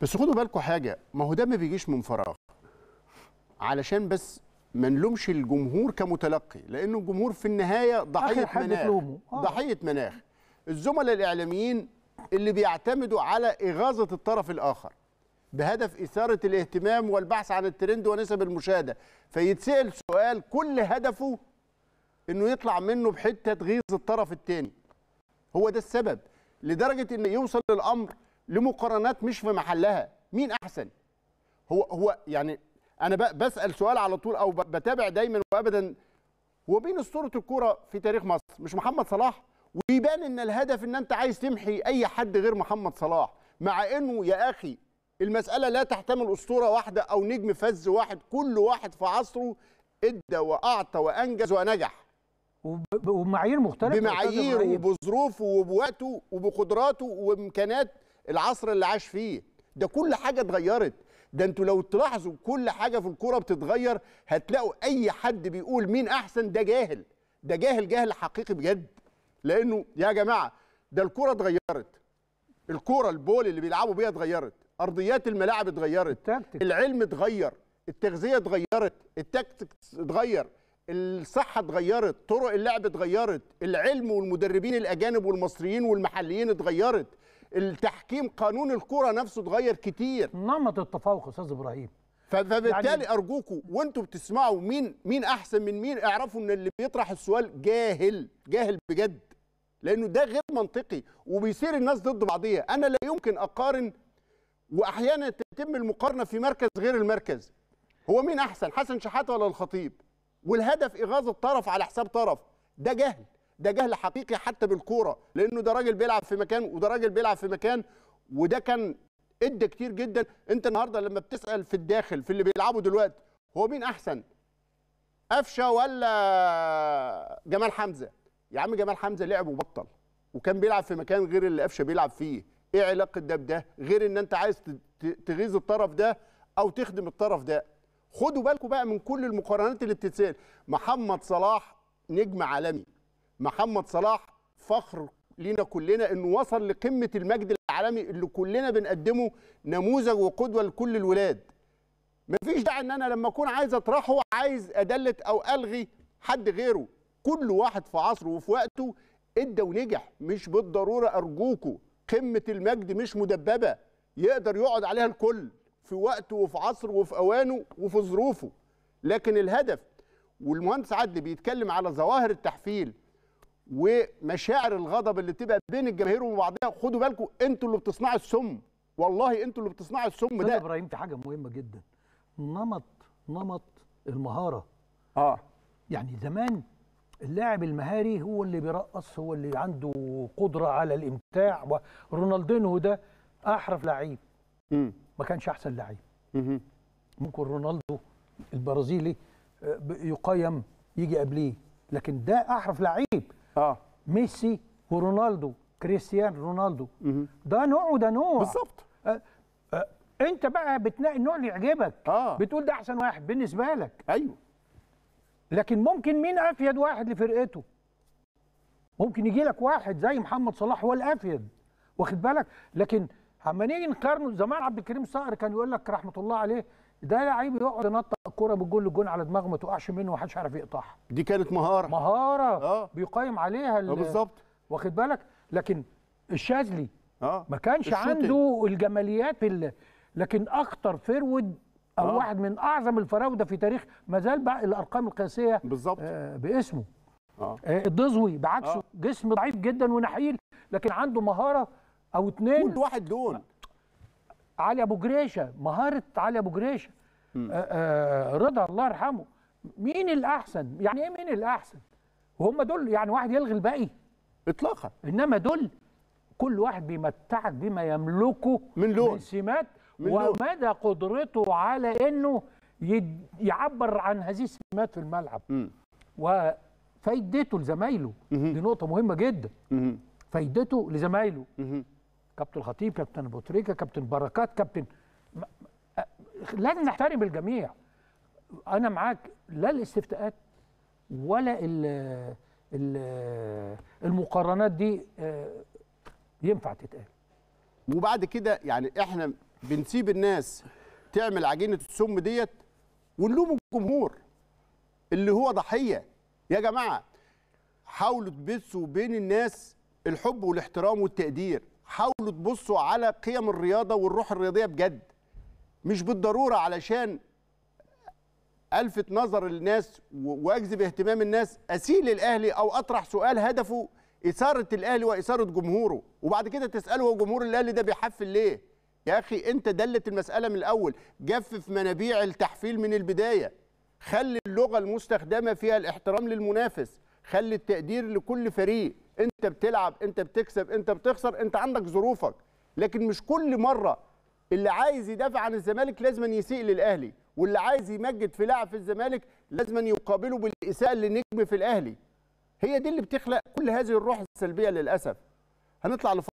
بس خدوا بالكم حاجه ما هو ده ما بيجيش من فراغ علشان بس ما نلومش الجمهور كمتلقي لانه الجمهور في النهايه ضحيه مناخ آه. ضحيه مناخ الزملاء الاعلاميين اللي بيعتمدوا على اغاظه الطرف الاخر بهدف اثاره الاهتمام والبحث عن الترند ونسب المشاهده فيتسال سؤال كل هدفه انه يطلع منه بحته تغيظ الطرف الثاني هو ده السبب لدرجه ان يوصل للأمر لمقارنات مش في محلها مين احسن هو هو يعني انا بسال سؤال على طول او بتابع دايما وابدا هو بين اسطوره الكوره في تاريخ مصر مش محمد صلاح ويبان ان الهدف ان انت عايز تمحي اي حد غير محمد صلاح مع انه يا اخي المساله لا تحتمل اسطوره واحده او نجم فز واحد كل واحد في عصره ادى واعطى وانجز ونجح وبمعايير مختلفه بمعايير وبظروفه وبوقته وبقدراته وامكانات العصر اللي عاش فيه ده كل حاجه اتغيرت ده انتوا لو تلاحظوا كل حاجه في الكوره بتتغير هتلاقوا اي حد بيقول مين احسن ده جاهل ده جاهل جاهل حقيقي بجد لانه يا جماعه ده الكوره اتغيرت الكوره البول اللي بيلعبوا بيها اتغيرت ارضيات الملاعب اتغيرت التكتك. العلم اتغير التغذيه اتغيرت التكتكس اتغير الصحه اتغيرت طرق اللعب اتغيرت العلم والمدربين الاجانب والمصريين والمحليين اتغيرت التحكيم قانون الكرة نفسه اتغير كتير نمط التفوق استاذ ابراهيم فبالتالي يعني... ارجوكم وانتم بتسمعوا مين مين احسن من مين اعرفوا ان اللي بيطرح السؤال جاهل جاهل بجد لانه ده غير منطقي وبيصير الناس ضد بعضيها انا لا يمكن اقارن واحيانا تتم المقارنه في مركز غير المركز هو مين احسن حسن شحاته ولا الخطيب والهدف اغاظه الطرف على حساب طرف ده جهل ده جهل حقيقي حتى بالكوره لانه ده راجل بيلعب في مكان وده راجل بيلعب في مكان وده كان ادى كتير جدا انت النهارده لما بتسال في الداخل في اللي بيلعبوا دلوقتي هو مين احسن قفشه ولا جمال حمزه يا عم جمال حمزه لعب وبطل وكان بيلعب في مكان غير اللي قفشه بيلعب فيه ايه علاقه ده بده غير ان انت عايز تغيظ الطرف ده او تخدم الطرف ده خدوا بالكم بقى من كل المقارنات اللي بتتسال محمد صلاح نجم عالمي محمد صلاح فخر لينا كلنا انه وصل لقمه المجد العالمي اللي كلنا بنقدمه نموذج وقدوه لكل الولاد مفيش داعي ان انا لما اكون عايز اطرحه عايز ادلت او الغي حد غيره كل واحد في عصره وفي وقته ادى ونجح مش بالضروره ارجوكوا قمه المجد مش مدببه يقدر يقعد عليها الكل في وقته وفي عصره وفي اوانه وفي ظروفه لكن الهدف والمهندس عدلي بيتكلم على ظواهر التحفيل ومشاعر الغضب اللي بتبقى بين الجماهير وبعضها خدوا بالكم انتوا اللي بتصنعوا السم والله انتوا اللي بتصنعوا السم ده يا ابراهيم دي حاجه مهمه جدا نمط نمط المهاره اه يعني زمان اللاعب المهاري هو اللي بيرقص هو اللي عنده قدره على الامتاع ورونالدينو ده احرف لعيب ما كانش احسن لعيب ممكن رونالدو البرازيلي آه، يقيم يجي قبليه لكن ده احرف لعيب اه ميسي ورونالدو كريستيانو رونالدو ده نوع وده نوع بالظبط آه،, آه. انت بقى بتنقي النوع اللي يعجبك آه. بتقول ده احسن واحد بالنسبه لك ايوه لكن ممكن مين افيد واحد لفرقته ممكن يجي لك واحد زي محمد صلاح هو الافيد واخد بالك لكن اما نيجي نقارنه زمان عبد الكريم صقر كان يقول لك رحمه الله عليه ده لعيب يقعد ينطق الكوره بالجول الجول على دماغه ما تقعش منه ومحدش عارف يقطعها دي كانت مهاره مهاره اه بيقيم عليها آه، بالظبط واخد بالك لكن الشاذلي اه ما كانش الشوتي. عنده الجماليات لكن اخطر فرود او آه. واحد من اعظم الفراوده في تاريخ ما زال بقى الارقام القياسيه بالظبط آه باسمه آه. آه الدزوي بعكسه آه. جسم ضعيف جدا ونحيل لكن عنده مهاره او اتنين كل واحد لون علي ابو جريشه مهاره علي ابو جريشه آه، آه، رضا الله يرحمه مين الاحسن يعني ايه مين الاحسن وهم دول يعني واحد يلغي الباقي اطلاقا انما دول كل واحد بيمتعك بما يملكه من لون من سمات من ومدى لون. قدرته على انه يعبر عن هذه السمات في الملعب م. وفايدته لزمايله دي نقطه مهمه جدا فايدته لزمايله كابتن خطيب كابتن ابو تريكه كابتن بركات كابتن لازم نحترم الجميع انا معاك لا الاستفتاءات ولا الـ الـ المقارنات دي آه، ينفع تتقال وبعد كده يعني احنا بنسيب الناس تعمل عجينه السم ديت ونلوم الجمهور اللي هو ضحيه يا جماعه حاولوا تبثوا بين الناس الحب والاحترام والتقدير حاولوا تبصوا على قيم الرياضه والروح الرياضيه بجد مش بالضروره علشان الفت نظر الناس واجذب اهتمام الناس اسيء للاهلي او اطرح سؤال هدفه اثاره الاهلي واثاره جمهوره وبعد كده تساله هو جمهور الاهلي ده بيحفل ليه يا اخي انت دلت المساله من الاول جفف منابيع التحفيل من البدايه خلي اللغه المستخدمه فيها الاحترام للمنافس خلي التقدير لكل فريق انت بتلعب انت بتكسب انت بتخسر انت عندك ظروفك لكن مش كل مره اللي عايز يدافع عن الزمالك لازم يسيء للاهلي واللي عايز يمجد في لاعب في الزمالك لازم يقابله بالاساءه لنجم في الاهلي هي دي اللي بتخلق كل هذه الروح السلبيه للاسف هنطلع لفضل